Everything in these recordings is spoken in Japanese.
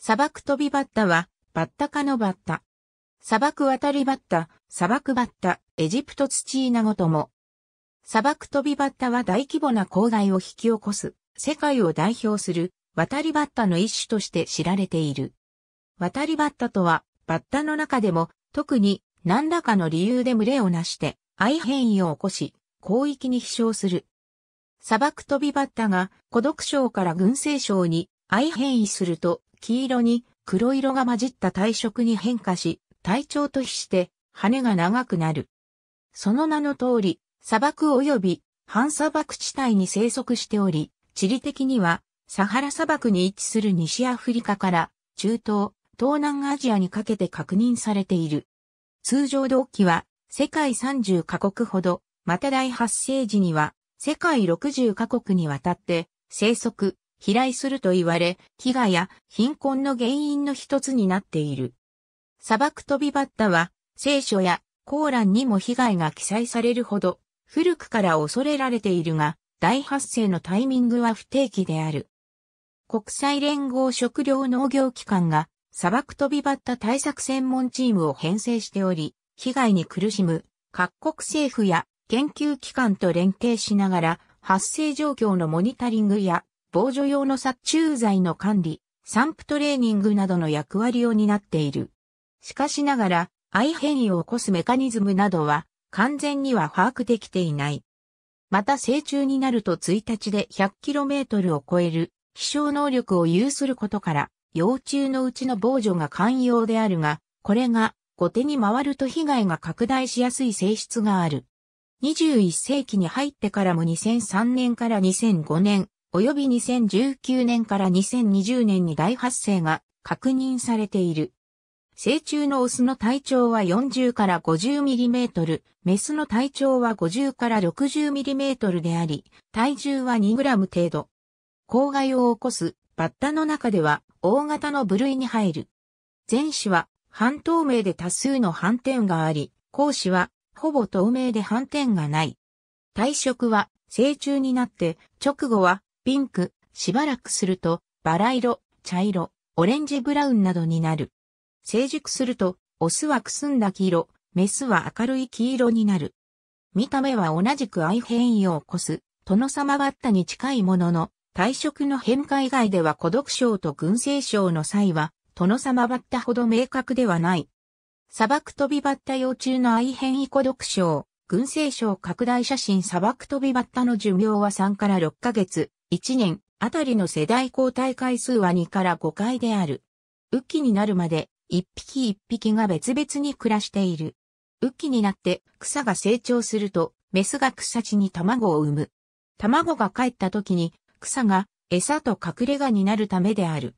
砂漠飛びバッタは、バッタ科のバッタ。砂漠渡りバッタ、砂漠バッタ、エジプト土稲ごとも。砂漠飛びバッタは大規模な公害を引き起こす、世界を代表する、渡りバッタの一種として知られている。渡りバッタとは、バッタの中でも、特に何らかの理由で群れをなして、愛変異を起こし、広域に飛翔する。砂漠飛びバッタが孤独症から群生症に愛変異すると黄色に黒色が混じった体色に変化し、体調と比して羽が長くなる。その名の通り、砂漠及び半砂漠地帯に生息しており、地理的にはサハラ砂漠に位置する西アフリカから中東、東南アジアにかけて確認されている。通常同期は世界30カ国ほど、また第発生時には世界60カ国にわたって生息、飛来すると言われ、飢餓や貧困の原因の一つになっている。砂漠飛びバッタは、聖書やコーランにも被害が記載されるほど、古くから恐れられているが、大発生のタイミングは不定期である。国際連合食糧農業機関が砂漠飛びバッタ対策専門チームを編成しており、被害に苦しむ各国政府や研究機関と連携しながら発生状況のモニタリングや防除用の殺虫剤の管理、散布トレーニングなどの役割を担っている。しかしながら、愛変異を起こすメカニズムなどは、完全には把握できていない。また成虫になると1日で 100km を超える飛翔能力を有することから、幼虫のうちの防除が寛容であるが、これが後手に回ると被害が拡大しやすい性質がある。21世紀に入ってからも2003年から2005年、及び2019年から2020年に大発生が確認されている。成虫のオスの体長は40から50ミリメートル、メスの体長は50から60ミリメートルであり、体重は2グラム程度。公害を起こすバッタの中では大型の部類に入る。前肢は半透明で多数の斑点があり、後肢はほぼ透明で斑点がない。体色は成虫になって直後はピンク、しばらくすると、バラ色、茶色、オレンジブラウンなどになる。成熟すると、オスはくすんだ黄色、メスは明るい黄色になる。見た目は同じく愛変異を起こす、殿様バッタに近いものの、退職の変化以外では孤独症と群生症の際は、殿様バッタほど明確ではない。砂漠飛びバッタ幼虫の愛変異孤独症、群生症拡大写真砂漠飛びバッタの寿命は3から6ヶ月、1年あたりの世代交代回数は2から5回である。雨季になるまで一匹一匹が別々に暮らしている。雨季になって草が成長すると、メスが草地に卵を産む。卵が帰った時に草が餌と隠れ家になるためである。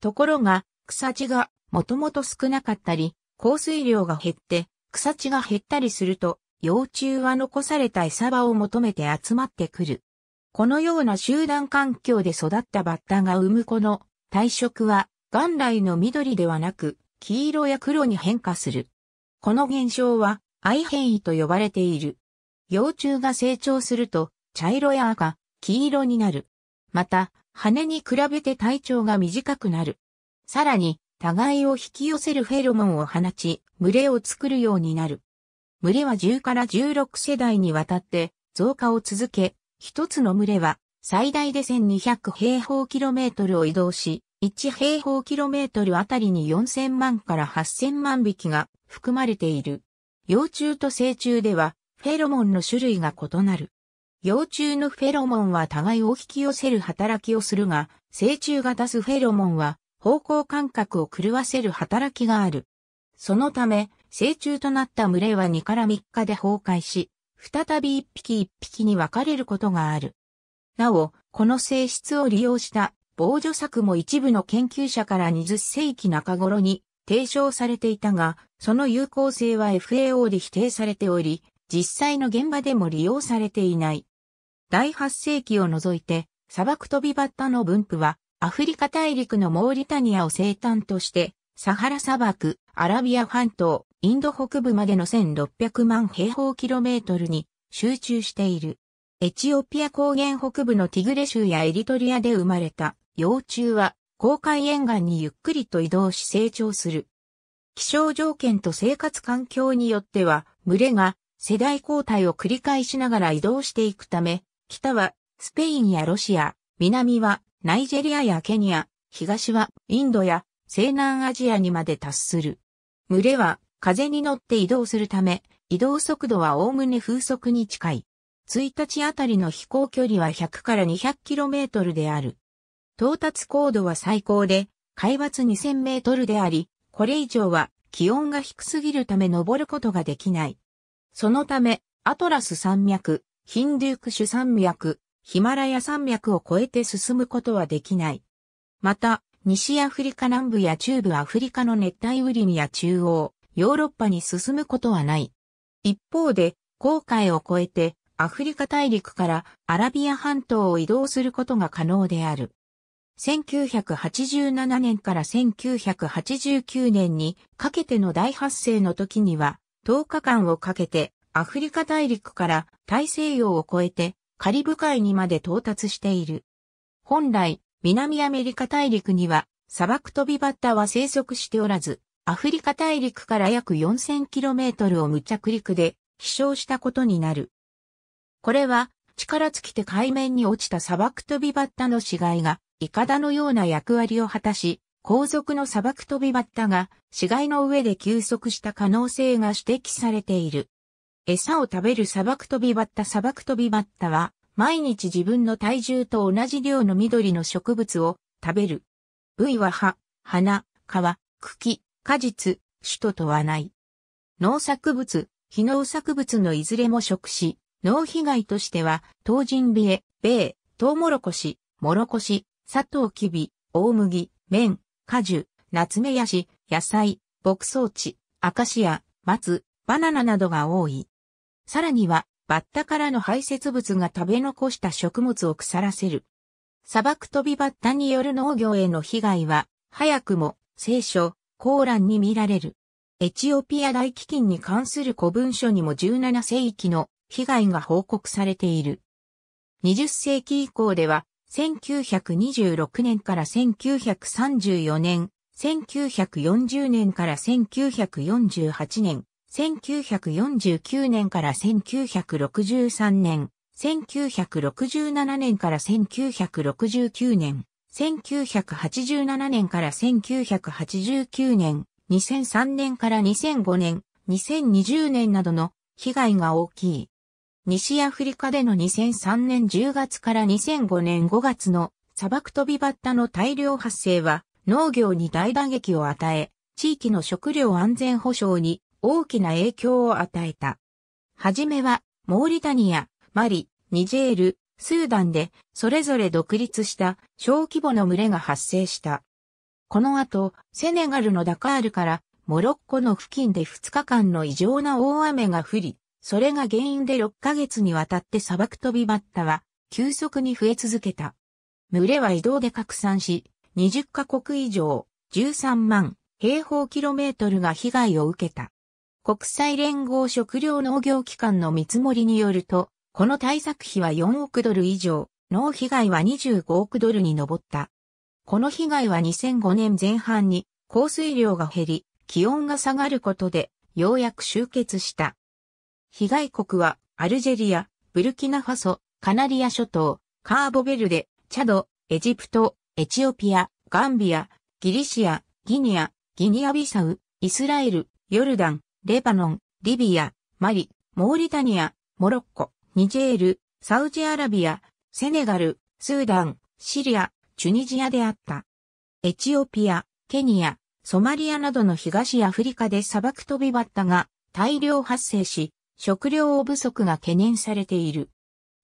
ところが草地がもともと少なかったり、降水量が減って草地が減ったりすると、幼虫は残された餌場を求めて集まってくる。このような集団環境で育ったバッタが産む子の体色は元来の緑ではなく黄色や黒に変化する。この現象は愛変異と呼ばれている。幼虫が成長すると茶色や赤、黄色になる。また、羽に比べて体長が短くなる。さらに、互いを引き寄せるフェロモンを放ち、群れを作るようになる。群れは10から16世代にわたって増加を続け、一つの群れは最大で1200平方キロメートルを移動し、1平方キロメートルあたりに4000万から8000万匹が含まれている。幼虫と成虫ではフェロモンの種類が異なる。幼虫のフェロモンは互いを引き寄せる働きをするが、成虫が出すフェロモンは方向感覚を狂わせる働きがある。そのため、成虫となった群れは2から3日で崩壊し、再び一匹一匹に分かれることがある。なお、この性質を利用した防除策も一部の研究者から20世紀中頃に提唱されていたが、その有効性は FAO で否定されており、実際の現場でも利用されていない。第8世紀を除いて、砂漠飛びバッタの分布は、アフリカ大陸のモーリタニアを生誕として、サハラ砂漠、アラビア半島、インド北部までの1600万平方キロメートルに集中している。エチオピア高原北部のティグレ州やエリトリアで生まれた幼虫は、公海沿岸にゆっくりと移動し成長する。気象条件と生活環境によっては、群れが世代交代を繰り返しながら移動していくため、北はスペインやロシア、南はナイジェリアやケニア、東はインドや西南アジアにまで達する。群れは風に乗って移動するため、移動速度はおおむね風速に近い。1日あたりの飛行距離は100から 200km である。到達高度は最高で、海抜 2000m であり、これ以上は気温が低すぎるため登ることができない。そのため、アトラス山脈、ヒンドゥークシュ山脈、ヒマラヤ山脈を越えて進むことはできない。また、西アフリカ南部や中部アフリカの熱帯雨林や中央、ヨーロッパに進むことはない。一方で、航海を越えてアフリカ大陸からアラビア半島を移動することが可能である。1987年から1989年にかけての大発生の時には10日間をかけてアフリカ大陸から大西洋を越えてカリブ海にまで到達している。本来南アメリカ大陸には砂漠飛びバッタは生息しておらず、アフリカ大陸から約 4000km を無着陸で飛翔したことになる。これは力尽きて海面に落ちた砂漠飛びバッタの死骸がイカダのような役割を果たし、後続の砂漠飛びバッタが死骸の上で休息した可能性が指摘されている。餌を食べる砂漠飛びバッタ砂漠飛びバッタは毎日自分の体重と同じ量の緑の植物を食べる。部位は葉、花、皮、茎、果実、種と問わない。農作物、非農作物のいずれも食し、農被害としては、当人ビエ、米、トウモロコシ、モロコシ、砂糖キビ、大麦、麺、果樹、ナツメヤシ、野菜、牧草地、アカシア、松、バナナなどが多い。さらには、バッタからの排泄物が食べ残した食物を腐らせる。砂漠飛びバッタによる農業への被害は、早くも聖書、コーランに見られる。エチオピア大飢饉に関する古文書にも17世紀の被害が報告されている。20世紀以降では、1926年から1934年、1940年から1948年、1949年から1963年、1967年から1969年、1987年から1989年、2003年から2005年、2020年などの被害が大きい。西アフリカでの2003年10月から2005年5月の砂漠飛びバッタの大量発生は農業に大打撃を与え、地域の食料安全保障に大きな影響を与えた。はじめは、モーリタニア、マリ、ニジェール、スーダンで、それぞれ独立した小規模の群れが発生した。この後、セネガルのダカールから、モロッコの付近で2日間の異常な大雨が降り、それが原因で6ヶ月にわたって砂漠飛びバッタは、急速に増え続けた。群れは移動で拡散し、20カ国以上、13万平方キロメートルが被害を受けた。国際連合食糧農業機関の見積もりによると、この対策費は4億ドル以上、農被害は25億ドルに上った。この被害は2005年前半に降水量が減り、気温が下がることで、ようやく集結した。被害国は、アルジェリア、ブルキナファソ、カナリア諸島、カーボベルデ、チャド、エジプト、エチオピア、ガンビア、ギリシア、ギニア、ギニアビサウ、イスラエル、ヨルダン、レバノン、リビア、マリ、モーリタニア、モロッコ、ニジェール、サウジアラビア、セネガル、スーダン、シリア、チュニジアであった。エチオピア、ケニア、ソマリアなどの東アフリカで砂漠飛びバッタが大量発生し、食料不足が懸念されている。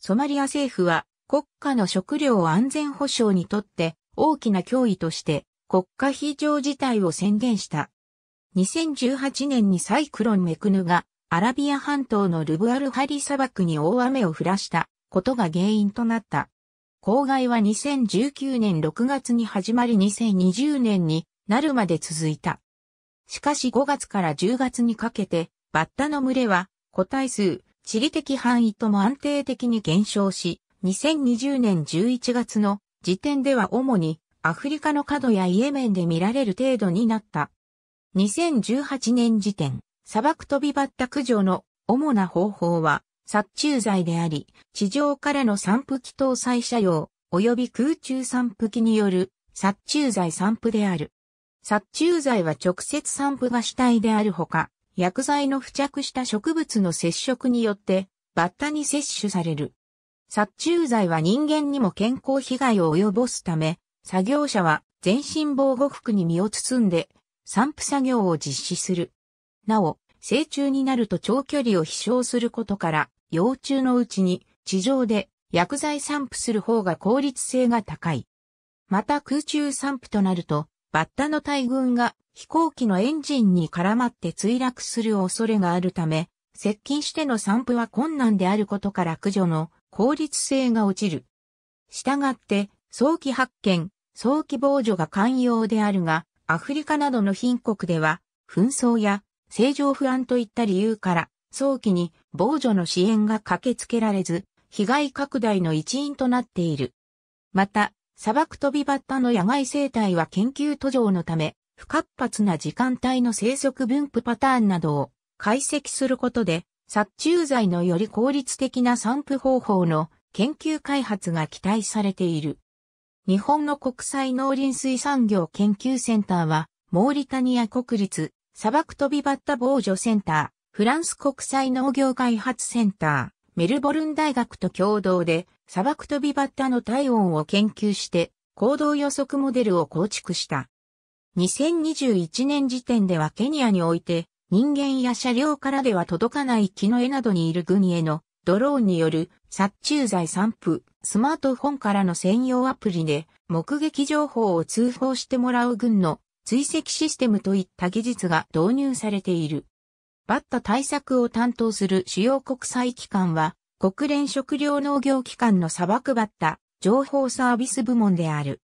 ソマリア政府は国家の食料安全保障にとって大きな脅威として国家非常事態を宣言した。2018年にサイクロンメクヌがアラビア半島のルブアルハリ砂漠に大雨を降らしたことが原因となった。公害は2019年6月に始まり2020年になるまで続いた。しかし5月から10月にかけてバッタの群れは個体数、地理的範囲とも安定的に減少し、2020年11月の時点では主にアフリカの角やイエメンで見られる程度になった。2018年時点、砂漠飛びバッタ駆除の主な方法は、殺虫剤であり、地上からの散布機搭載車用、及び空中散布機による殺虫剤散布である。殺虫剤は直接散布が主体であるほか、薬剤の付着した植物の接触によって、バッタに摂取される。殺虫剤は人間にも健康被害を及ぼすため、作業者は全身防護服に身を包んで散布作業を実施する。なお、成虫になると長距離を飛翔することから、幼虫のうちに地上で薬剤散布する方が効率性が高い。また空中散布となると、バッタの大群が飛行機のエンジンに絡まって墜落する恐れがあるため、接近しての散布は困難であることから駆除の効率性が落ちる。したがって、早期発見、早期防除が寛容であるが、アフリカなどの貧国では、紛争や政情不安といった理由から、早期に防除の支援が駆けつけられず、被害拡大の一因となっている。また、砂漠飛びバッタの野外生態は研究途上のため、不活発な時間帯の生息分布パターンなどを解析することで、殺虫剤のより効率的な散布方法の研究開発が期待されている。日本の国際農林水産業研究センターは、モーリタニア国立、砂漠飛びバッタ防除センター、フランス国際農業開発センター、メルボルン大学と共同で、砂漠飛びバッタの体温を研究して、行動予測モデルを構築した。2021年時点ではケニアにおいて、人間や車両からでは届かない木の絵などにいる軍へのドローンによる殺虫剤散布、スマートフォンからの専用アプリで目撃情報を通報してもらう軍の追跡システムといった技術が導入されている。バッタ対策を担当する主要国際機関は国連食糧農業機関の砂漠バッタ情報サービス部門である。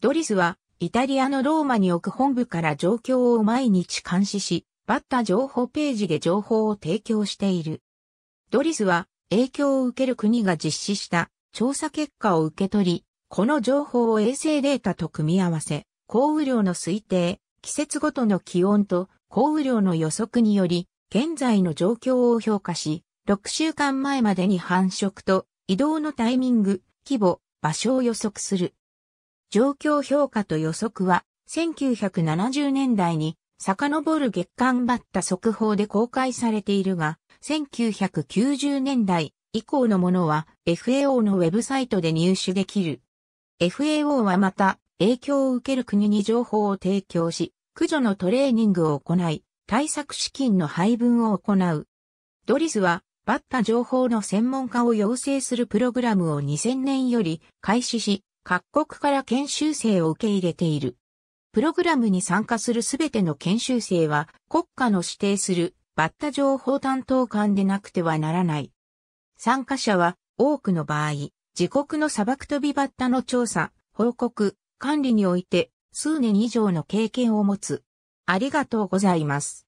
ドリスはイタリアのローマに置く本部から状況を毎日監視し、バッタ情報ページで情報を提供している。ドリスは影響を受ける国が実施した調査結果を受け取り、この情報を衛星データと組み合わせ、降雨量の推定、季節ごとの気温と降雨量の予測により、現在の状況を評価し、6週間前までに繁殖と移動のタイミング、規模、場所を予測する。状況評価と予測は、1970年代に遡る月間バッタ速報で公開されているが、1990年代、以降のものは FAO のウェブサイトで入手できる。FAO はまた、影響を受ける国に情報を提供し、駆除のトレーニングを行い、対策資金の配分を行う。ドリスは、バッタ情報の専門家を養成するプログラムを2000年より開始し、各国から研修生を受け入れている。プログラムに参加するすべての研修生は、国家の指定するバッタ情報担当官でなくてはならない。参加者は多くの場合、自国の砂漠飛びバッタの調査、報告、管理において数年以上の経験を持つ。ありがとうございます。